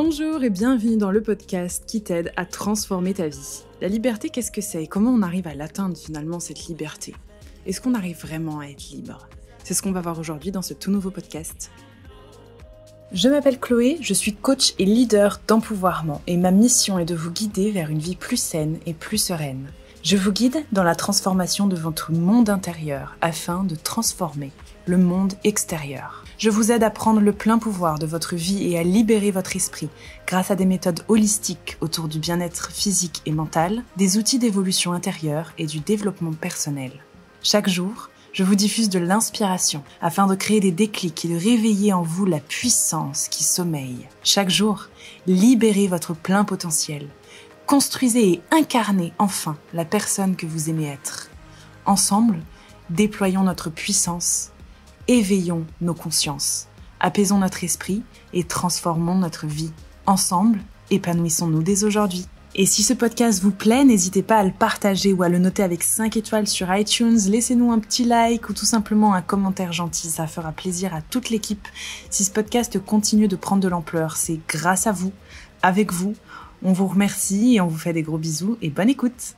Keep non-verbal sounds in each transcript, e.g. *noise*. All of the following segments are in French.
Bonjour et bienvenue dans le podcast qui t'aide à transformer ta vie. La liberté, qu'est-ce que c'est et comment on arrive à l'atteindre finalement cette liberté Est-ce qu'on arrive vraiment à être libre C'est ce qu'on va voir aujourd'hui dans ce tout nouveau podcast. Je m'appelle Chloé, je suis coach et leader d'empouvoirment et ma mission est de vous guider vers une vie plus saine et plus sereine. Je vous guide dans la transformation de votre monde intérieur afin de transformer le monde extérieur je vous aide à prendre le plein pouvoir de votre vie et à libérer votre esprit grâce à des méthodes holistiques autour du bien-être physique et mental, des outils d'évolution intérieure et du développement personnel. Chaque jour, je vous diffuse de l'inspiration afin de créer des déclics et de réveiller en vous la puissance qui sommeille. Chaque jour, libérez votre plein potentiel. Construisez et incarnez enfin la personne que vous aimez être. Ensemble, déployons notre puissance Éveillons nos consciences, apaisons notre esprit et transformons notre vie. Ensemble, épanouissons-nous dès aujourd'hui. Et si ce podcast vous plaît, n'hésitez pas à le partager ou à le noter avec 5 étoiles sur iTunes, laissez-nous un petit like ou tout simplement un commentaire gentil, ça fera plaisir à toute l'équipe. Si ce podcast continue de prendre de l'ampleur, c'est grâce à vous, avec vous. On vous remercie et on vous fait des gros bisous et bonne écoute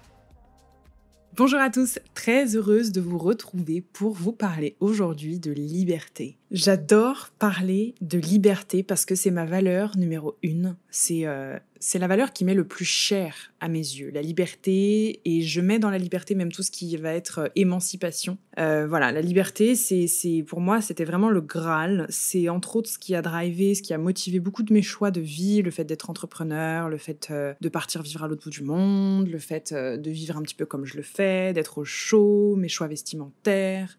Bonjour à tous, très heureuse de vous retrouver pour vous parler aujourd'hui de liberté. J'adore parler de liberté parce que c'est ma valeur numéro une. C'est euh, c'est la valeur qui m'est le plus chère à mes yeux, la liberté. Et je mets dans la liberté même tout ce qui va être euh, émancipation. Euh, voilà, la liberté, c'est pour moi, c'était vraiment le Graal. C'est entre autres ce qui a drivé, ce qui a motivé beaucoup de mes choix de vie, le fait d'être entrepreneur, le fait de partir vivre à l'autre bout du monde, le fait de vivre un petit peu comme je le fais, d'être au chaud, mes choix vestimentaires.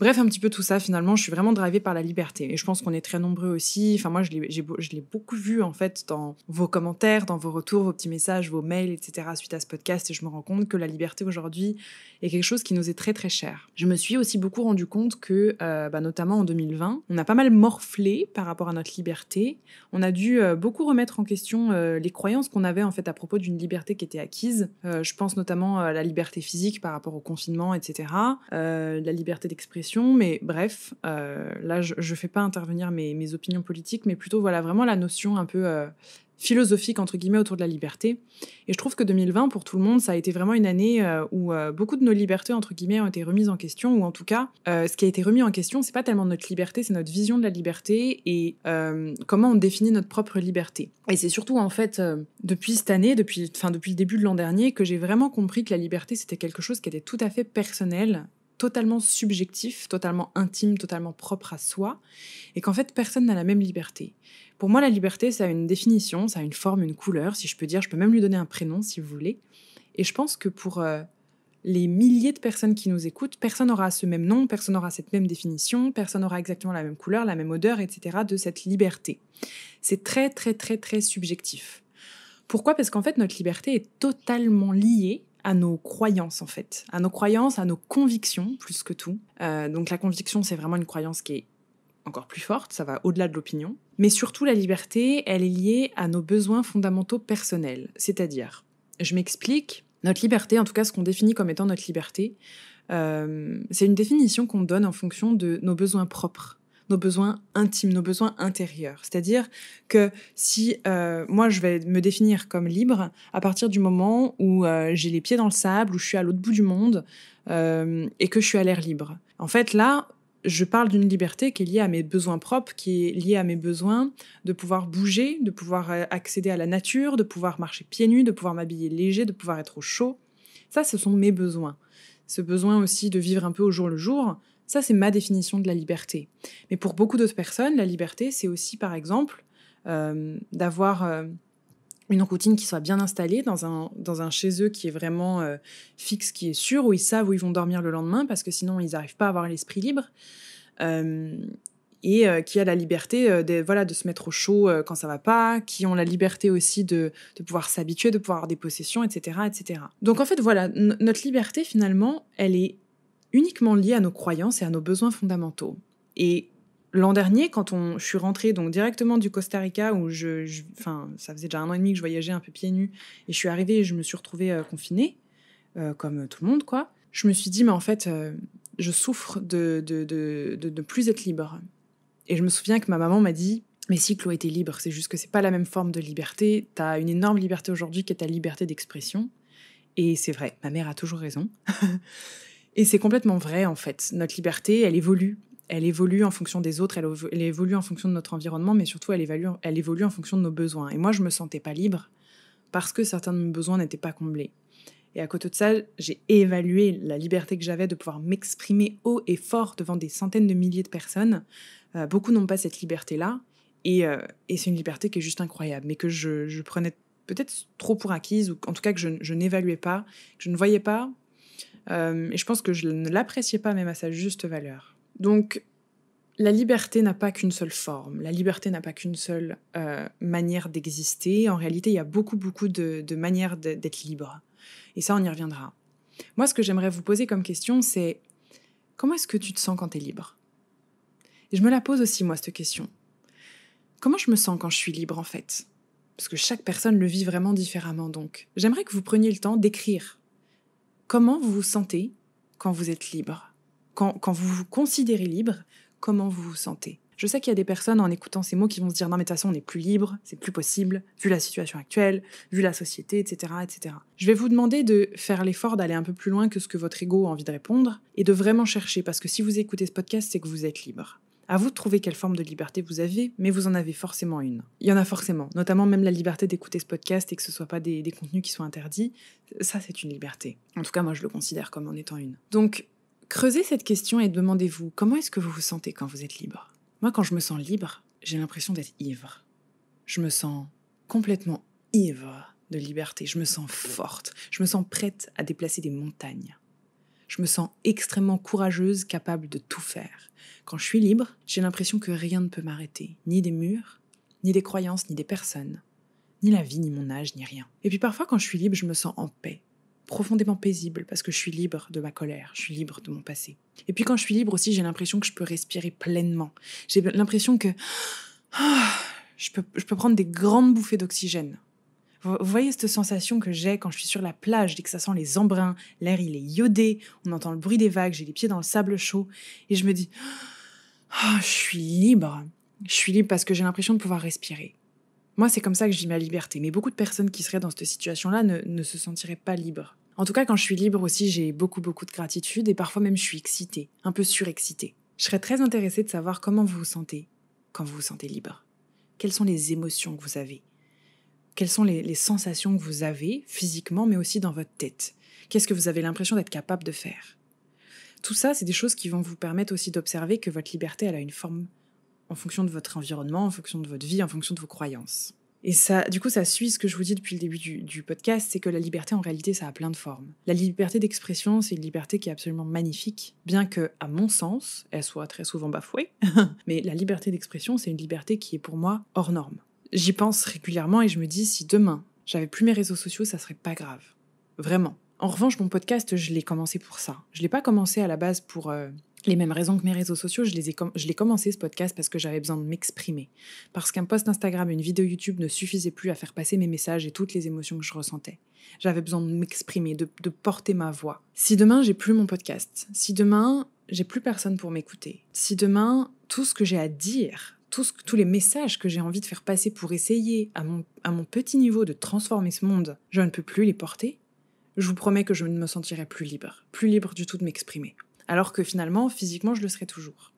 Bref, un petit peu tout ça, finalement, je suis vraiment drivée par la liberté. Et je pense qu'on est très nombreux aussi. Enfin, moi, je l'ai beaucoup vu, en fait, dans vos commentaires, dans vos retours, vos petits messages, vos mails, etc., suite à ce podcast. Et je me rends compte que la liberté aujourd'hui est quelque chose qui nous est très, très cher. Je me suis aussi beaucoup rendu compte que, euh, bah, notamment en 2020, on a pas mal morflé par rapport à notre liberté. On a dû euh, beaucoup remettre en question euh, les croyances qu'on avait, en fait, à propos d'une liberté qui était acquise. je pense notamment à la liberté physique par rapport au confinement, etc., la liberté d'expression mais bref, euh, là, je ne fais pas intervenir mes, mes, opinions politiques, mais plutôt, voilà, vraiment la notion un peu euh, philosophique, entre guillemets, autour de la liberté. Et je trouve que 2020, pour tout le monde, ça a été vraiment une année euh, où beaucoup de nos libertés, entre guillemets, ont été remises en question, ou en tout cas, ce qui a été remis en question, c'est pas tellement notre liberté, c'est notre vision de la liberté et comment on définit notre propre liberté. Et c'est surtout, en fait, depuis cette année, depuis, fin depuis le début de l'an dernier, que j'ai vraiment compris que la liberté, c'était quelque chose qui était tout à fait personnel totalement subjectif, totalement intime, totalement propre à soi, et qu'en fait personne n'a la même liberté. Pour moi, la liberté, ça a une définition, ça a une forme, une couleur, si je peux dire, je peux même lui donner un prénom si vous voulez. Et je pense que pour euh, les milliers de personnes qui nous écoutent, personne n'aura ce même nom, personne n'aura cette même définition, personne n'aura exactement la même couleur, la même odeur, etc. de cette liberté. C'est très, très, très, très subjectif. Pourquoi Parce qu'en fait, notre liberté est totalement liée à nos croyances en fait, à nos croyances, à nos convictions plus que tout. Euh, donc la conviction, c'est vraiment une croyance qui est encore plus forte, ça va au-delà de l'opinion. Mais surtout la liberté, elle est liée à nos besoins fondamentaux personnels, c'est-à-dire, je m'explique, notre liberté, en tout cas ce qu'on définit comme étant notre liberté, euh, c'est une définition qu'on donne en fonction de nos besoins propres nos besoins intimes, nos besoins intérieurs. C'est-à-dire que si euh, moi je vais me définir comme libre à partir du moment où euh, j'ai les pieds dans le sable, où je suis à l'autre bout du monde euh, et que je suis à l'air libre. En fait, là, je parle d'une liberté qui est liée à mes besoins propres, qui est liée à mes besoins de pouvoir bouger, de pouvoir accéder à la nature, de pouvoir marcher pieds nus, de pouvoir m'habiller léger, de pouvoir être au chaud. Ça, ce sont mes besoins. Ce besoin aussi de vivre un peu au jour le jour, ça, c'est ma définition de la liberté. Mais pour beaucoup d'autres personnes, la liberté, c'est aussi, par exemple, euh, d'avoir euh, une routine qui soit bien installée dans un, dans un chez-eux qui est vraiment euh, fixe, qui est sûr, où ils savent où ils vont dormir le lendemain, parce que sinon, ils n'arrivent pas à avoir l'esprit libre. et qui a la liberté de, voilà, de se mettre au chaud quand ça va pas, qui ont la liberté aussi de, pouvoir s'habituer, de pouvoir avoir des possessions, etc., etc. Donc en fait, voilà, notre liberté, finalement, elle est uniquement liées à nos croyances et à nos besoins fondamentaux. Et l'an dernier, quand on, je suis rentrée donc directement du Costa Rica, où je, enfin, ça faisait déjà un an et demi que je voyageais un peu pieds nus, et je suis arrivée et je me suis retrouvée euh, confinée, euh, comme tout le monde, quoi. Je me suis dit, mais en fait, euh, je souffre de de, de, de, plus être libre. Et je me souviens que ma maman m'a dit, mais si Chloé était libre, c'est juste que c'est pas la même forme de liberté. tu as une énorme liberté aujourd'hui qui est ta liberté d'expression. Et c'est vrai, ma mère a toujours raison. *laughs* Et c'est complètement vrai, en fait. Notre liberté, elle évolue. Elle évolue en fonction des autres, elle, évolue en fonction de notre environnement, mais surtout, elle, évalue, elle évolue en fonction de nos besoins. Et moi, je me sentais pas libre parce que certains de mes besoins n'étaient pas comblés. Et à côté de ça, j'ai évalué la liberté que j'avais de pouvoir m'exprimer haut et fort devant des centaines de milliers de personnes. Euh, beaucoup n'ont pas cette liberté-là. Euh, et, c'est une liberté qui est juste incroyable, mais que je, prenais peut-être trop pour acquise, ou en tout cas que je n'évaluais pas, que je ne voyais pas euh, et je pense que je ne l'appréciais pas même à sa juste valeur. Donc, la liberté n'a pas qu'une seule forme, la liberté n'a pas qu'une seule euh, manière d'exister. En réalité, il y a beaucoup, beaucoup de, de manières d'être libre. Et ça, on y reviendra. Moi, ce que j'aimerais vous poser comme question, c'est comment est-ce que tu te sens quand tu es libre Et je me la pose aussi, moi, cette question. Comment je me sens quand je suis libre, en fait Parce que chaque personne le vit vraiment différemment, donc. J'aimerais que vous preniez le temps d'écrire Comment vous vous sentez quand vous êtes libre quand, quand vous vous considérez libre, comment vous vous sentez je sais qu'il y a des personnes en écoutant ces mots qui vont se dire non mais de toute façon on n'est plus libre, c'est plus possible, vu la situation actuelle, vu la société, etc. etc. Je vais vous demander de faire l'effort d'aller un peu plus loin que ce que votre ego a envie de répondre et de vraiment chercher parce que si vous écoutez ce podcast c'est que vous êtes libre. À vous de trouver quelle forme de liberté vous avez, mais vous en avez forcément une. Il y en a forcément, notamment même la liberté d'écouter ce podcast et que ce ne soit pas des, des contenus qui soient interdits. Ça, c'est une liberté. En tout cas, moi, je le considère comme en étant une. Donc, creusez cette question et demandez-vous comment est-ce que vous vous sentez quand vous êtes libre Moi, quand je me sens libre, j'ai l'impression d'être ivre. Je me sens complètement ivre de liberté. Je me sens forte. Je me sens prête à déplacer des montagnes je me sens extrêmement courageuse, capable de tout faire. Quand je suis libre, j'ai l'impression que rien ne peut m'arrêter, ni des murs, ni des croyances, ni des personnes, ni la vie, ni mon âge, ni rien. Et puis parfois quand je suis libre, je me sens en paix, profondément paisible, parce que je suis libre de ma colère, je suis libre de mon passé. Et puis quand je suis libre aussi, j'ai l'impression que je peux respirer pleinement. J'ai l'impression que... Ah, je peux prendre des grandes bouffées d'oxygène vous voyez cette sensation que j'ai quand je suis sur la plage dès que ça sent les embruns, l'air il est iodé, on entend le bruit des vagues, j'ai les pieds dans le sable chaud et je me dis ah, je suis libre. Je suis libre parce que j'ai l'impression de pouvoir respirer. Moi, c'est comme ça que j'ai ma liberté, mais beaucoup de personnes qui seraient dans cette situation-là ne, ne se sentiraient pas libres. En tout cas, quand je suis libre aussi, j'ai beaucoup beaucoup de gratitude et parfois même je suis excitée, un peu surexcitée. Je serais très intéressée de savoir comment vous vous sentez quand vous vous sentez libre. Quelles sont les émotions que vous avez quelles sont les, sensations que vous avez physiquement, mais aussi dans votre tête Qu'est-ce que vous avez l'impression d'être capable de faire Tout ça, c'est des choses qui vont vous permettre aussi d'observer que votre liberté, elle a une forme en fonction de votre environnement, en fonction de votre vie, en fonction de vos croyances. Et ça, du coup, ça suit ce que je vous dis depuis le début du, du podcast, c'est que la liberté, en réalité, ça a plein de formes. La liberté d'expression, c'est une liberté qui est absolument magnifique, bien que, à mon sens, elle soit très souvent bafouée. *laughs* Mais la liberté d'expression, c'est une liberté qui est pour moi hors norme j'y pense régulièrement et je me dis si demain j'avais plus mes réseaux sociaux, ça serait pas grave. Vraiment. En revanche, mon podcast, je l'ai commencé pour ça. Je l'ai pas commencé à la base pour euh, les mêmes raisons que mes réseaux sociaux. Je les ai l'ai commencé ce podcast parce que j'avais besoin de m'exprimer. Parce qu'un post Instagram, une vidéo YouTube ne suffisait plus à faire passer mes messages et toutes les émotions que je ressentais. J'avais besoin de m'exprimer, de porter ma voix. Si demain j'ai plus mon podcast, si demain j'ai plus personne pour m'écouter, si demain tout ce que j'ai à dire tous les messages que j'ai envie de faire passer pour essayer à mon, petit niveau de transformer ce monde, je ne peux plus les porter, je vous promets que je ne me sentirai plus libre, plus libre du tout de m'exprimer. Alors que finalement, physiquement, je le serai toujours.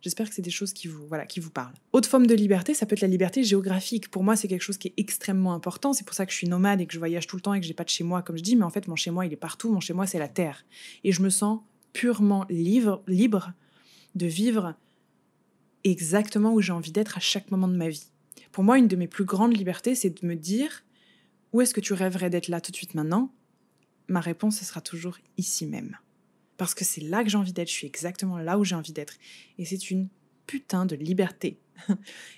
J'espère que c'est des choses qui vous, voilà, qui vous parlent. Autre forme de liberté, ça peut être la liberté géographique. Pour moi, c'est quelque chose qui est extrêmement important. C'est pour ça que je suis nomade et que je voyage tout le temps et que j'ai pas de chez moi, comme je dis. Mais en fait, mon chez moi, il est partout. Mon chez moi, c'est la terre. Et je me sens purement libre, libre de vivre exactement où j'ai envie d'être à chaque moment de ma vie. Pour moi, une de mes plus grandes libertés, c'est de me dire où est-ce que tu rêverais d'être là tout de suite maintenant Ma réponse, ce sera toujours ici même. Parce que c'est là que j'ai envie d'être, je suis exactement là où j'ai envie d'être. Et c'est une putain de liberté. *laughs*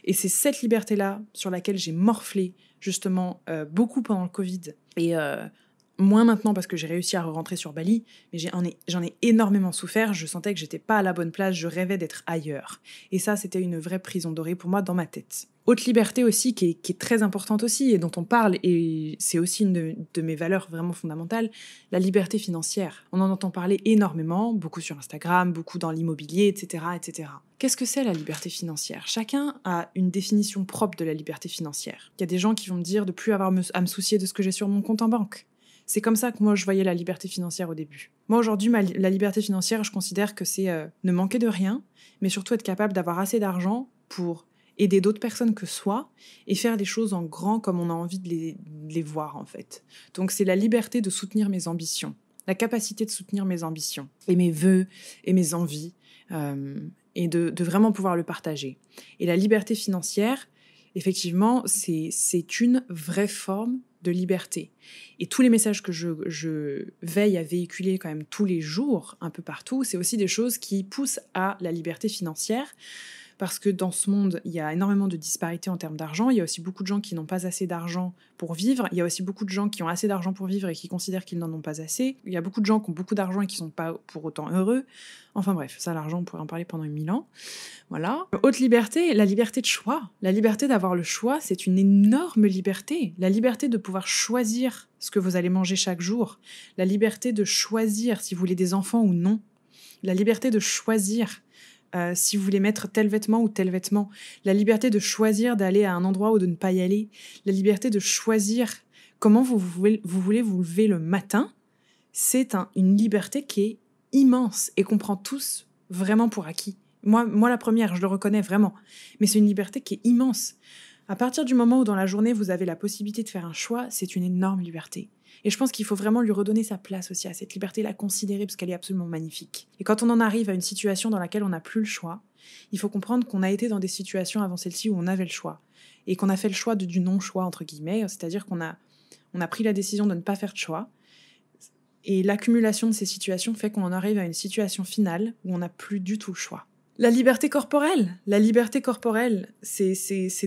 Et c'est cette liberté-là sur laquelle j'ai morflé justement euh, beaucoup pendant le Covid. Et euh, moins maintenant parce que j'ai réussi à re rentrer sur Bali, mais j'en ai, ai, énormément souffert, je sentais que j'étais pas à la bonne place, je rêvais d'être ailleurs. Et ça, c'était une vraie prison dorée pour moi dans ma tête. Autre liberté aussi, qui est, très importante aussi et dont on parle, et c'est aussi une de, mes valeurs vraiment fondamentales, la liberté financière. On en entend parler énormément, beaucoup sur Instagram, beaucoup dans l'immobilier, etc. etc. Qu'est-ce que c'est la liberté financière Chacun a une définition propre de la liberté financière. Il y a des gens qui vont me dire de plus avoir à me soucier de ce que j'ai sur mon compte en banque. C'est comme ça que moi, je voyais la liberté financière au début. Moi, aujourd'hui, la liberté financière, je considère que c'est euh, ne manquer de rien, mais surtout être capable d'avoir assez d'argent pour aider d'autres personnes que soi et faire des choses en grand comme on a envie de les, voir, en fait. Donc, c'est la liberté de soutenir mes ambitions, la capacité de soutenir mes ambitions et mes voeux et mes envies euh, et de vraiment pouvoir le partager. Et la liberté financière, effectivement, c'est une vraie forme de liberté. Et tous les messages que je, veille à véhiculer quand même tous les jours, un peu partout, c'est aussi des choses qui poussent à la liberté financière parce que dans ce monde, il y a énormément de disparités en termes d'argent. Il y a aussi beaucoup de gens qui n'ont pas assez d'argent pour vivre. Il y a aussi beaucoup de gens qui ont assez d'argent pour vivre et qui considèrent qu'ils n'en ont pas assez. Il y a beaucoup de gens qui ont beaucoup d'argent et qui ne sont pas pour autant heureux. Enfin bref, ça, l'argent, on pourrait en parler pendant mille ans. Voilà. Haute liberté, la liberté de choix. La liberté d'avoir le choix, c'est une énorme liberté. La liberté de pouvoir choisir ce que vous allez manger chaque jour. La liberté de choisir si vous voulez des enfants ou non. La liberté de choisir euh, si vous voulez mettre tel vêtement ou tel vêtement, la liberté de choisir d'aller à un endroit ou de ne pas y aller, la liberté de choisir comment vous voulez vous, lever le matin, c'est une liberté qui est immense et qu'on prend tous vraiment pour acquis. moi, la première, je le reconnais vraiment, mais c'est une liberté qui est immense. À partir du moment où dans la journée vous avez la possibilité de faire un choix, c'est une énorme liberté. Et je pense qu'il faut vraiment lui redonner sa place aussi à cette liberté, la considérer parce qu'elle est absolument magnifique. Et quand on en arrive à une situation dans laquelle on n'a plus le choix, il faut comprendre qu'on a été dans des situations avant celle-ci où on avait le choix et qu'on a fait le choix de, du non-choix entre guillemets, c'est-à-dire qu'on a on a pris la décision de ne pas faire de choix. Et l'accumulation de ces situations fait qu'on en arrive à une situation finale où on n'a plus du tout le choix. La liberté corporelle, la liberté corporelle, c'est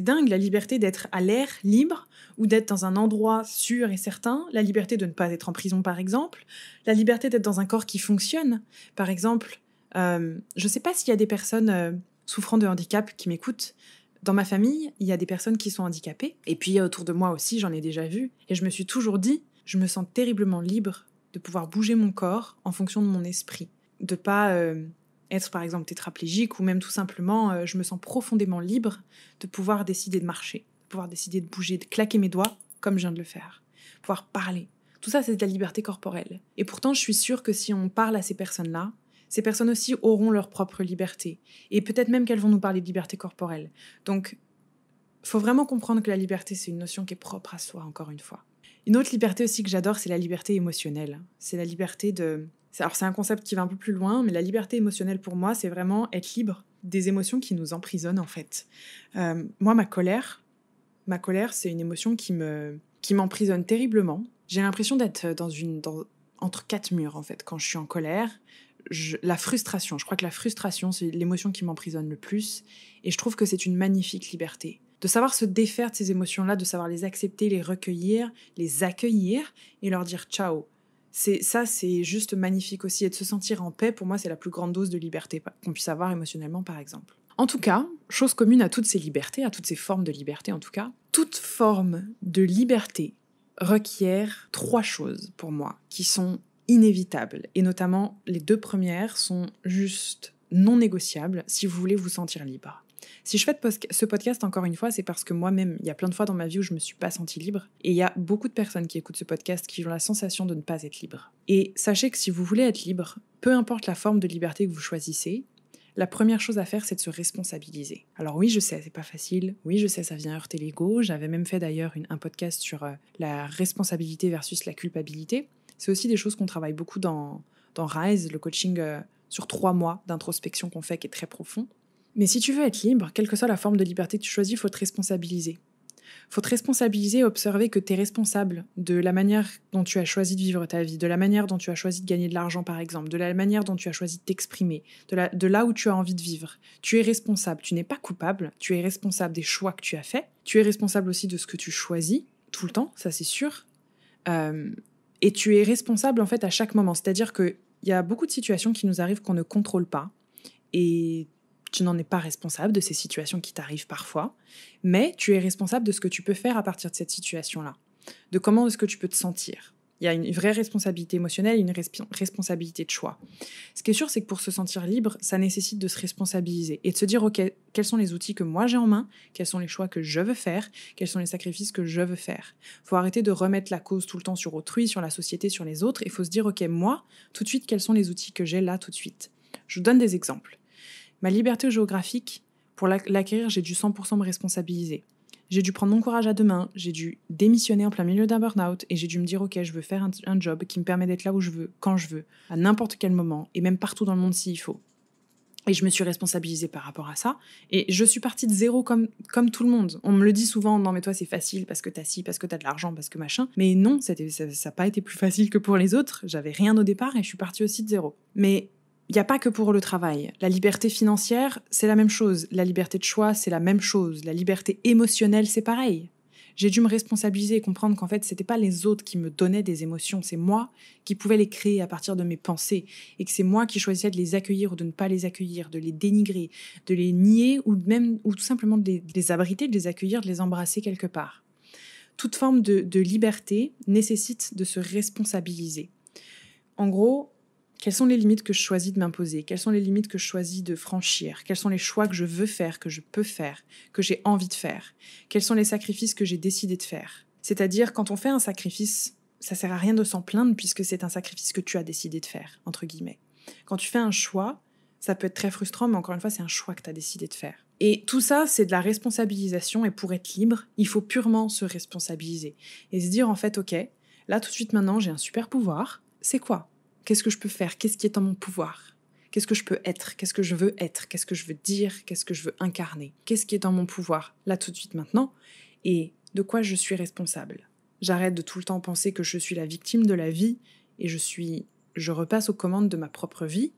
dingue, la liberté d'être à l'air libre ou d'être dans un endroit sûr et certain, la liberté de ne pas être en prison par exemple, la liberté d'être dans un corps qui fonctionne. Par exemple, euh, je ne sais pas s'il y a des personnes euh, souffrant de handicap qui m'écoutent. Dans ma famille, il y a des personnes qui sont handicapées, et puis autour de moi aussi, j'en ai déjà vu, et je me suis toujours dit, je me sens terriblement libre de pouvoir bouger mon corps en fonction de mon esprit, de pas... Euh, être par exemple tétraplégique ou même tout simplement euh, je me sens profondément libre de pouvoir décider de marcher, de pouvoir décider de bouger, de claquer mes doigts comme je viens de le faire, pouvoir parler. Tout ça, c'est de la liberté corporelle. Et pourtant, je suis sûre que si on parle à ces personnes-là, ces personnes aussi auront leur propre liberté. Et peut-être même qu'elles vont nous parler de liberté corporelle. Donc, faut vraiment comprendre que la liberté, c'est une notion qui est propre à soi, encore une fois. Une autre liberté aussi que j'adore, c'est la liberté émotionnelle. C'est la liberté de... Alors c'est un concept qui va un peu plus loin, mais la liberté émotionnelle pour moi, c'est vraiment être libre des émotions qui nous emprisonnent en fait. Euh, moi, ma colère, ma colère, c'est une émotion qui me qui m'emprisonne terriblement. J'ai l'impression d'être dans une dans, entre quatre murs en fait quand je suis en colère. la frustration, je crois que la frustration, c'est l'émotion qui m'emprisonne le plus, et je trouve que c'est une magnifique liberté de savoir se défaire de ces émotions-là, de savoir les accepter, les recueillir, les accueillir et leur dire ciao. C'est ça, c'est juste magnifique aussi et de se sentir en paix. Pour moi, c'est la plus grande dose de liberté qu'on puisse avoir émotionnellement, par exemple. En tout cas, chose commune à toutes ces libertés, à toutes ces formes de liberté, en tout cas, toute forme de liberté requiert trois choses pour moi qui sont inévitables et notamment les deux premières sont juste non négociables si vous voulez vous sentir libre. Si je fais ce podcast encore une fois, c'est parce que moi-même, il y a plein de fois dans ma vie où je me suis pas sentie libre. Et il y a beaucoup de personnes qui écoutent ce podcast qui ont la sensation de ne pas être libre. Et sachez que si vous voulez être libre, peu importe la forme de liberté que vous choisissez, la première chose à faire, c'est de se responsabiliser. Alors oui, je sais, c'est pas facile. Oui, je sais, ça vient heurter l'ego. J'avais même fait d'ailleurs un podcast sur euh, la responsabilité versus la culpabilité. C'est aussi des choses qu'on travaille beaucoup dans, dans Rise, le coaching euh, sur trois mois d'introspection qu'on fait qui est très profond. Mais si tu veux être libre, quelle que soit la forme de liberté que tu choisis, il faut te responsabiliser. faut te responsabiliser et observer que tu es responsable de la manière dont tu as choisi de vivre ta vie, de la manière dont tu as choisi de gagner de l'argent par exemple, de la manière dont tu as choisi de t'exprimer, de, là où tu as envie de vivre. Tu es responsable, tu n'es pas coupable, tu es responsable des choix que tu as faits, tu es responsable aussi de ce que tu choisis, tout le temps, ça c'est sûr. Euh, et tu es responsable en fait à chaque moment. C'est-à-dire qu'il y a beaucoup de situations qui nous arrivent qu'on ne contrôle pas. Et tu n'en es pas responsable de ces situations qui t'arrivent parfois, mais tu es responsable de ce que tu peux faire à partir de cette situation-là, de comment est-ce que tu peux te sentir. Il y a une vraie responsabilité émotionnelle, une responsabilité de choix. Ce qui est sûr, c'est que pour se sentir libre, ça nécessite de se responsabiliser et de se dire, OK, quels sont les outils que moi j'ai en main, quels sont les choix que je veux faire, quels sont les sacrifices que je veux faire. Il faut arrêter de remettre la cause tout le temps sur autrui, sur la société, sur les autres, et il faut se dire, OK, moi, tout de suite, quels sont les outils que j'ai là tout de suite. Je vous donne des exemples. Ma liberté géographique, pour l'acquérir, j'ai dû 100% me responsabiliser. J'ai dû prendre mon courage à deux mains, j'ai dû démissionner en plein milieu d'un burn-out et j'ai dû me dire ok, je veux faire un, job qui me permet d'être là où je veux, quand je veux, à n'importe quel moment et même partout dans le monde s'il faut. Et je me suis responsabilisée par rapport à ça. Et je suis partie de zéro comme, comme tout le monde. On me le dit souvent, non mais toi c'est facile parce que t'as ci, parce que t'as de l'argent, parce que machin. Mais non, ça n'a pas été plus facile que pour les autres. J'avais rien au départ et je suis partie aussi de zéro. Mais il n'y a pas que pour le travail. La liberté financière, c'est la même chose. La liberté de choix, c'est la même chose. La liberté émotionnelle, c'est pareil. J'ai dû me responsabiliser et comprendre qu'en fait, ce c'était pas les autres qui me donnaient des émotions, c'est moi qui pouvais les créer à partir de mes pensées et que c'est moi qui choisissais de les accueillir ou de ne pas les accueillir, de les dénigrer, de les nier ou même ou tout simplement de les, abriter, de les accueillir, de les embrasser quelque part. Toute forme de, de liberté nécessite de se responsabiliser. En gros, quelles sont les limites que je choisis de m'imposer Quelles sont les limites que je choisis de franchir Quels sont les choix que je veux faire, que je peux faire, que j'ai envie de faire Quels sont les sacrifices que j'ai décidé de faire C'est-à-dire, quand on fait un sacrifice, ça sert à rien de s'en plaindre puisque c'est un sacrifice que tu as décidé de faire, entre guillemets. Quand tu fais un choix, ça peut être très frustrant, mais encore une fois, c'est un choix que tu as décidé de faire. Et tout ça, c'est de la responsabilisation, et pour être libre, il faut purement se responsabiliser et se dire en fait, ok, là tout de suite maintenant, j'ai un super pouvoir, c'est quoi Qu'est-ce que je peux faire Qu'est-ce qui est en mon pouvoir Qu'est-ce que je peux être Qu'est-ce que je veux être Qu'est-ce que je veux dire Qu'est-ce que je veux incarner Qu'est-ce qui est en mon pouvoir Là tout de suite maintenant Et de quoi je suis responsable J'arrête de tout le temps penser que je suis la victime de la vie et je suis je repasse aux commandes de ma propre vie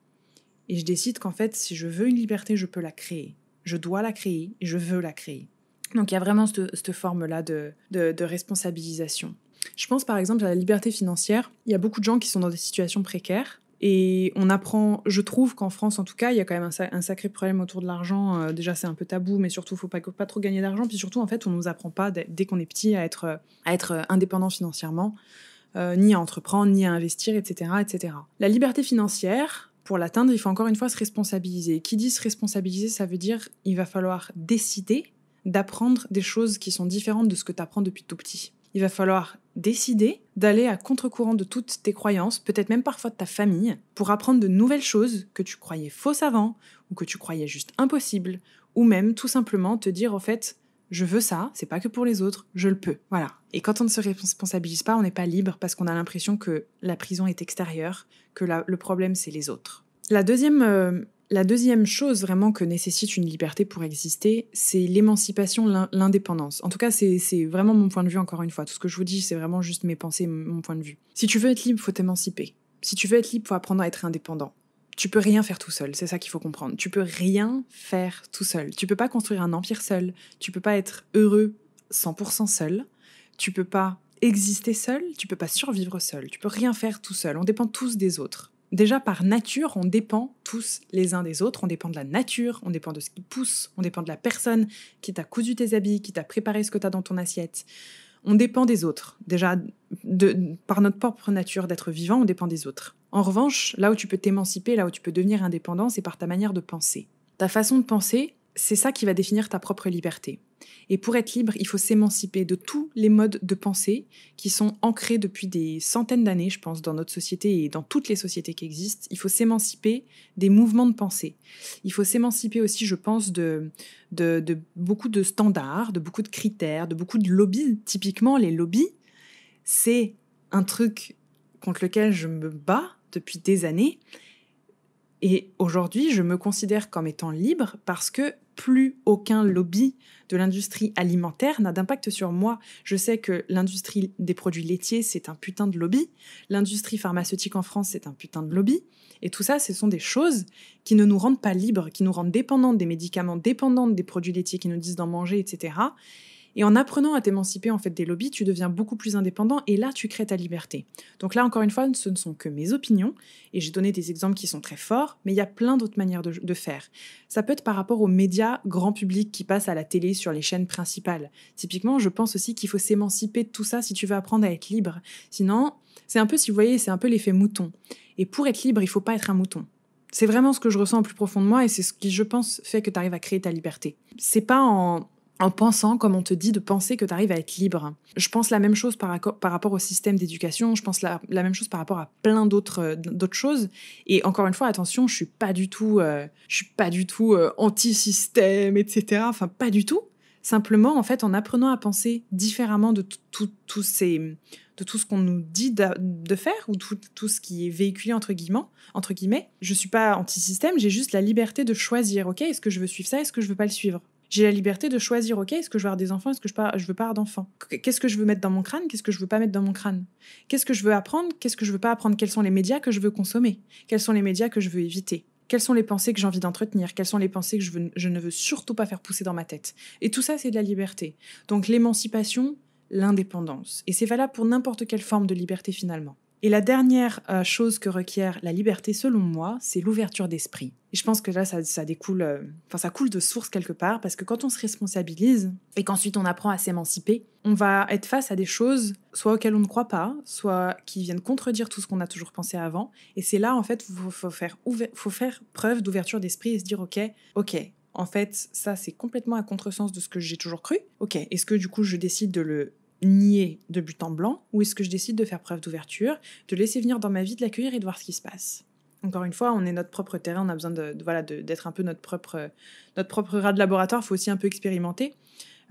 et je décide qu'en fait si je veux une liberté, je peux la créer. Je dois la créer et je veux la créer. Donc il y a vraiment cette, forme-là de responsabilisation. Je pense par exemple à la liberté financière. Il y a beaucoup de gens qui sont dans des situations précaires. Et on apprend, je trouve qu'en France en tout cas, il y a quand même un, sacré problème autour de l'argent. Euh, déjà, c'est un peu tabou, mais surtout, il faut pas, trop gagner d'argent. Puis surtout, en fait, on nous apprend pas dès qu'on est petit à être, indépendant financièrement, euh, ni à entreprendre, ni à investir, etc., etc. La liberté financière, pour l'atteindre, il faut encore une fois se responsabiliser. Qui dit se responsabiliser, ça veut dire il va falloir décider d'apprendre des choses qui sont différentes de ce que tu apprends depuis tout petit il va falloir décider d'aller à contre-courant de toutes tes croyances, peut-être même parfois de ta famille, pour apprendre de nouvelles choses que tu croyais fausses avant, ou que tu croyais juste impossibles, ou même tout simplement te dire en fait, je veux ça, c'est pas que pour les autres, je le peux. Voilà. Et quand on ne se responsabilise pas, on n'est pas libre parce qu'on a l'impression que la prison est extérieure, que le problème c'est les autres. La deuxième euh, la deuxième chose vraiment que nécessite une liberté pour exister, c'est l'émancipation, l'indépendance. En tout cas, c'est vraiment mon point de vue, encore une fois. Tout ce que je vous dis, c'est vraiment juste mes pensées, mon point de vue. Si tu veux être libre, faut t'émanciper. Si tu veux être libre, faut apprendre à être indépendant. Tu peux rien faire tout seul, c'est ça qu'il faut comprendre. Tu peux rien faire tout seul. Tu peux pas construire un empire seul. Tu peux pas être heureux 100% seul. Tu peux pas exister seul. Tu peux pas survivre seul. Tu peux rien faire tout seul. On dépend tous des autres déjà par nature, on dépend tous les uns des autres, on dépend de la nature, on dépend de ce qui pousse, on dépend de la personne qui t'a cousu tes habits, qui t'a préparé ce que t'as dans ton assiette. On dépend des autres, déjà par notre propre nature d'être vivant, on dépend des autres. En revanche, là où tu peux t'émanciper, là où tu peux devenir indépendant, c'est par ta manière de penser. Ta façon de penser, c'est ça qui va définir ta propre liberté. Et pour être libre, il faut s'émanciper de tous les modes de pensée qui sont ancrés depuis des centaines d'années, je pense, dans notre société et dans toutes les sociétés qui existent. Il faut s'émanciper des mouvements de pensée. Il faut s'émanciper aussi, je pense, de, beaucoup de standards, de beaucoup de critères, de beaucoup de lobbies. Typiquement, les lobbies, c'est un truc contre lequel je me bats depuis des années et aujourd'hui, je me considère comme étant libre parce que plus aucun lobby de l'industrie alimentaire n'a d'impact sur moi. Je sais que l'industrie des produits laitiers, c'est un putain de lobby. L'industrie pharmaceutique en France, c'est un putain de lobby. Et tout ça, ce sont des choses qui ne nous rendent pas libres, qui nous rendent dépendantes des médicaments, dépendantes des produits laitiers qui nous disent d'en manger, etc. Et en apprenant à t'émanciper en fait des lobbies, tu deviens beaucoup plus indépendant et là tu crées ta liberté. Donc là encore une fois, ce ne sont que mes opinions et j'ai donné des exemples qui sont très forts, mais il y a plein d'autres manières de, faire. Ça peut être par rapport aux médias grand public qui passent à la télé sur les chaînes principales. Typiquement, je pense aussi qu'il faut s'émanciper de tout ça si tu veux apprendre à être libre. Sinon, c'est un peu si vous voyez, c'est un peu l'effet mouton. Et pour être libre, il faut pas être un mouton. C'est vraiment ce que je ressens au plus profond de moi et c'est ce qui, je pense, fait que tu arrives à créer ta liberté. C'est pas en en pensant comme on te dit de penser que tu arrives à être libre. Je pense la même chose par, rapport au système d'éducation, je pense la, même chose par rapport à plein euh, d'autres choses et encore une fois attention, je suis pas du tout euh, suis pas du tout euh, anti-système etc. enfin pas du tout. Simplement en fait en apprenant à penser différemment de tout ces de tout ce qu'on nous dit de, faire ou tout, ce qui est véhiculé entre guillemets. Entre guillemets. Je suis pas anti-système, j'ai juste la liberté de choisir, ok, est-ce que je veux suivre ça, est-ce que je veux pas le suivre j'ai la liberté de choisir, ok, est-ce que je veux avoir des enfants, est-ce que je, veux pas avoir d'enfants Qu'est-ce que je veux mettre dans mon crâne, qu'est-ce que je veux pas mettre dans mon crâne Qu'est-ce que je veux apprendre, qu'est-ce que je veux pas apprendre Quels sont les médias que je veux consommer Quels sont les médias que je veux éviter Quelles sont les pensées que j'ai envie d'entretenir Quelles sont les pensées que je ne veux surtout pas faire pousser dans ma tête Et tout ça, c'est de la liberté. Donc l'émancipation, l'indépendance. Et c'est valable pour n'importe quelle forme de liberté finalement. Et la dernière euh, chose que requiert la liberté, selon moi, c'est l'ouverture d'esprit. Et je pense que là, ça, découle, euh, enfin, ça coule de source quelque part, parce que quand on se responsabilise et qu'ensuite on apprend à s'émanciper, on va être face à des choses, soit auxquelles on ne croit pas, soit qui viennent contredire tout ce qu'on a toujours pensé avant. Et c'est là, en fait, il faut, faire faut faire preuve d'ouverture d'esprit et se dire, ok, ok, en fait, ça, c'est complètement à contresens de ce que j'ai toujours cru. Ok, est-ce que du coup, je décide de le nier de but en blanc ou est-ce que je décide de faire preuve d'ouverture, de laisser venir dans ma vie, de l'accueillir et de voir ce qui se passe Encore une fois, on est notre propre terrain, on a besoin de, voilà d'être un peu notre propre, notre propre rat de laboratoire, il faut aussi un peu expérimenter.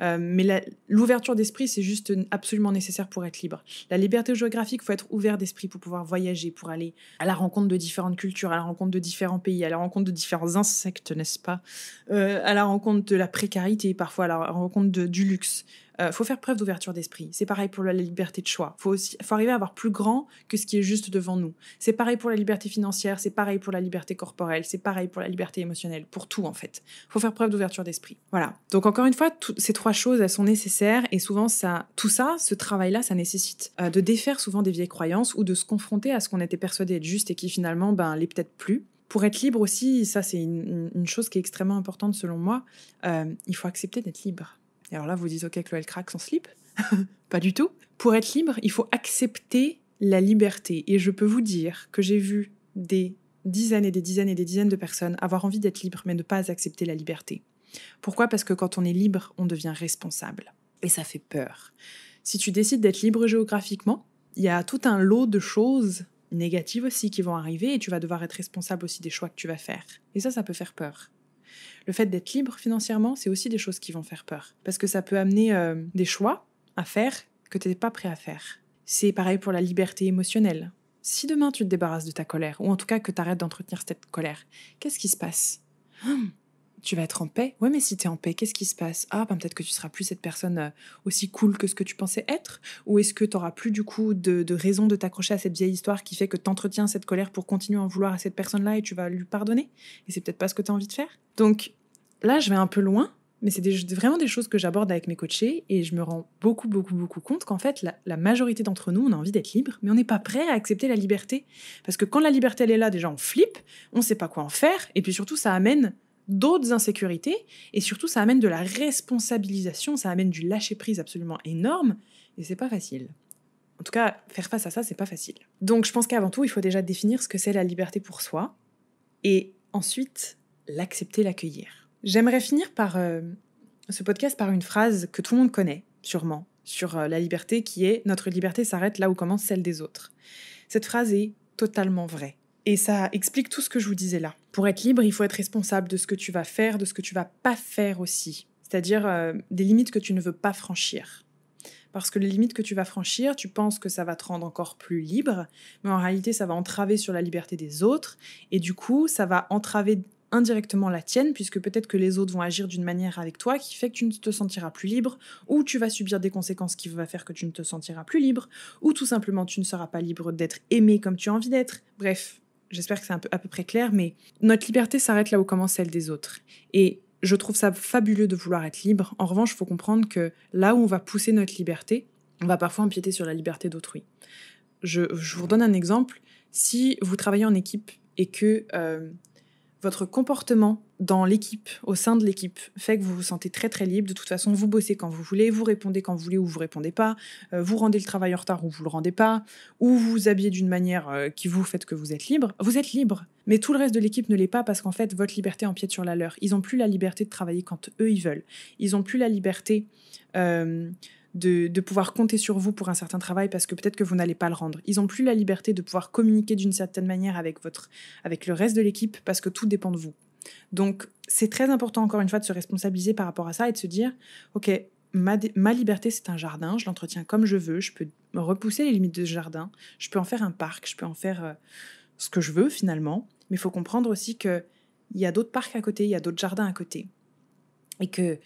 Euh, mais l'ouverture d'esprit, c'est juste absolument nécessaire pour être libre. La liberté géographique, il faut être ouvert d'esprit pour pouvoir voyager, pour aller à la rencontre de différentes cultures, à la rencontre de différents pays, à la rencontre de différents insectes, n'est-ce pas euh, À la rencontre de la précarité, parfois à la rencontre du luxe. Euh, faut faire preuve d'ouverture d'esprit. C'est pareil pour la liberté de choix. Faut aussi, faut arriver à avoir plus grand que ce qui est juste devant nous. C'est pareil pour la liberté financière, c'est pareil pour la liberté corporelle, c'est pareil pour la liberté émotionnelle, pour tout en fait. Faut faire preuve d'ouverture d'esprit. Voilà. Donc encore une fois, tout, ces trois choses, elles sont nécessaires et souvent ça, tout ça, ce travail-là, ça nécessite euh, de défaire souvent des vieilles croyances ou de se confronter à ce qu'on était persuadé être juste et qui finalement, ben, l'est peut-être plus pour être libre aussi, ça c'est une, chose qui est extrêmement importante selon moi, euh, il faut accepter d'être libre. Et alors là, vous dites, ok, Chloé, elle craque son slip. *laughs* pas du tout. Pour être libre, il faut accepter la liberté. Et je peux vous dire que j'ai vu des dizaines et des dizaines et des dizaines de personnes avoir envie d'être libre, mais ne pas accepter la liberté. Pourquoi Parce que quand on est libre, on devient responsable. Et ça fait peur. Si tu décides d'être libre géographiquement, il y a tout un lot de choses négatives aussi qui vont arriver et tu vas devoir être responsable aussi des choix que tu vas faire. Et ça, ça peut faire peur le fait d'être libre financièrement, c'est aussi des choses qui vont faire peur. Parce que ça peut amener euh, des choix à faire que tu n'es pas prêt à faire. C'est pareil pour la liberté émotionnelle. Si demain tu te débarrasses de ta colère, ou en tout cas que tu arrêtes d'entretenir cette colère, qu'est-ce qui se passe *gasps* oh tu vas être en paix. Ouais, mais si tu es en paix, qu'est-ce qui se passe Ah, ben peut-être que tu seras plus cette personne euh, aussi cool que ce que tu pensais être Ou est-ce que tu auras plus du coup de, de raison de t'accrocher à cette vieille histoire qui fait que tu entretiens cette colère pour continuer à en vouloir à cette personne-là et tu vas lui pardonner Et c'est peut-être pas ce que tu as envie de faire. Donc là, je vais un peu loin, mais c'est vraiment des choses que j'aborde avec mes coachés et je me rends beaucoup, beaucoup, beaucoup compte qu'en fait, la, majorité d'entre nous, on a envie d'être libre, mais on n'est pas prêt à accepter la liberté. Parce que quand la liberté, elle est là, déjà, on flippe, on ne sait pas quoi en faire, et puis surtout, ça amène d'autres insécurités, et surtout ça amène de la responsabilisation, ça amène du lâcher-prise absolument énorme, et c'est pas facile. En tout cas, faire face à ça, c'est pas facile. Donc je pense qu'avant tout, il faut déjà définir ce que c'est la liberté pour soi, et ensuite l'accepter, l'accueillir. J'aimerais finir par euh, ce podcast par une phrase que tout le monde connaît, sûrement, sur euh, la liberté qui est Notre liberté s'arrête là où commence celle des autres. Cette phrase est totalement vraie. Et ça explique tout ce que je vous disais là. Pour être libre, il faut être responsable de ce que tu vas faire, de ce que tu vas pas faire aussi. C'est-à-dire euh, des limites que tu ne veux pas franchir. Parce que les limites que tu vas franchir, tu penses que ça va te rendre encore plus libre, mais en réalité, ça va entraver sur la liberté des autres. Et du coup, ça va entraver indirectement la tienne, puisque peut-être que les autres vont agir d'une manière avec toi qui fait que tu ne te sentiras plus libre, ou tu vas subir des conséquences qui vont faire que tu ne te sentiras plus libre, ou tout simplement tu ne seras pas libre d'être aimé comme tu as envie d'être. Bref, j'espère que c'est peu, à peu près clair, mais notre liberté s'arrête là où commence celle des autres. Et je trouve ça fabuleux de vouloir être libre. En revanche, il faut comprendre que là où on va pousser notre liberté, on va parfois empiéter sur la liberté d'autrui. Je, vous donne un exemple. Si vous travaillez en équipe et que euh, votre comportement dans l'équipe, au sein de l'équipe, fait que vous vous sentez très très libre. De toute façon, vous bossez quand vous voulez, vous répondez quand vous voulez ou vous répondez pas, euh, vous rendez le travail en retard ou vous le rendez pas, ou vous vous habillez d'une manière euh, qui vous fait que vous êtes libre. Vous êtes libre, mais tout le reste de l'équipe ne l'est pas parce qu'en fait, votre liberté empiète sur la leur. Ils n'ont plus la liberté de travailler quand eux ils veulent. Ils n'ont plus la liberté. Euh, de, de, pouvoir compter sur vous pour un certain travail parce que peut-être que vous n'allez pas le rendre. Ils n'ont plus la liberté de pouvoir communiquer d'une certaine manière avec, votre, avec le reste de l'équipe parce que tout dépend de vous. Donc, c'est très important, encore une fois, de se responsabiliser par rapport à ça et de se dire, OK, ma, liberté, c'est un jardin, je l'entretiens comme je veux, je peux repousser les limites de ce jardin, je peux en faire un parc, je peux en faire euh, ce que je veux finalement, mais il faut comprendre aussi qu'il y a d'autres parcs à côté, il y a d'autres jardins à côté. Et que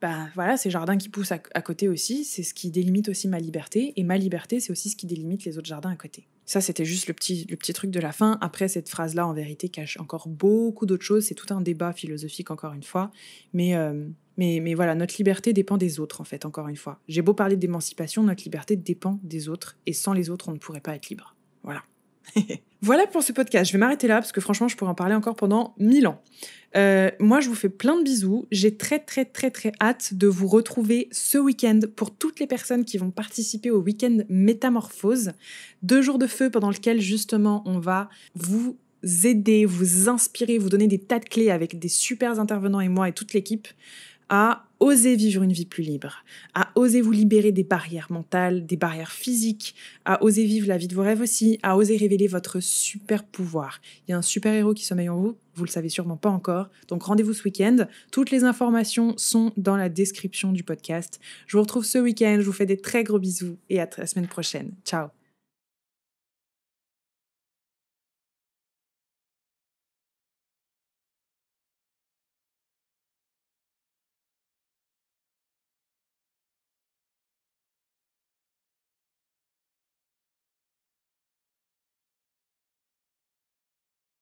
bah voilà, ces jardins qui poussent à côté aussi, c'est ce qui délimite aussi ma liberté, et ma liberté, c'est aussi ce qui délimite les autres jardins à côté. Ça, c'était juste le petit, le petit truc de la fin. Après, cette phrase-là, en vérité, cache encore beaucoup d'autres choses. C'est tout un débat philosophique, encore une fois. Mais, euh, mais, mais voilà, notre liberté dépend des autres, en fait, encore une fois. J'ai beau parler d'émancipation, notre liberté dépend des autres. Et sans les autres, on ne pourrait pas être libre. Voilà. *laughs* voilà pour ce podcast. Je vais m'arrêter là parce que franchement, je pourrais en parler encore pendant mille ans. Euh, moi, je vous fais plein de bisous. J'ai très, très, très, très hâte de vous retrouver ce week-end pour toutes les personnes qui vont participer au week-end Métamorphose. Deux jours de feu pendant lequel, justement, on va vous aider, vous inspirer, vous donner des tas de clés avec des super intervenants et moi et toute l'équipe à oser vivre une vie plus libre, à oser vous libérer des barrières mentales, des barrières physiques, à oser vivre la vie de vos rêves aussi, à oser révéler votre super pouvoir. Il y a un super héros qui sommeille en vous, vous le savez sûrement pas encore, donc rendez-vous ce week-end. Toutes les informations sont dans la description du podcast. Je vous retrouve ce week-end, je vous fais des très gros bisous et à la semaine prochaine. Ciao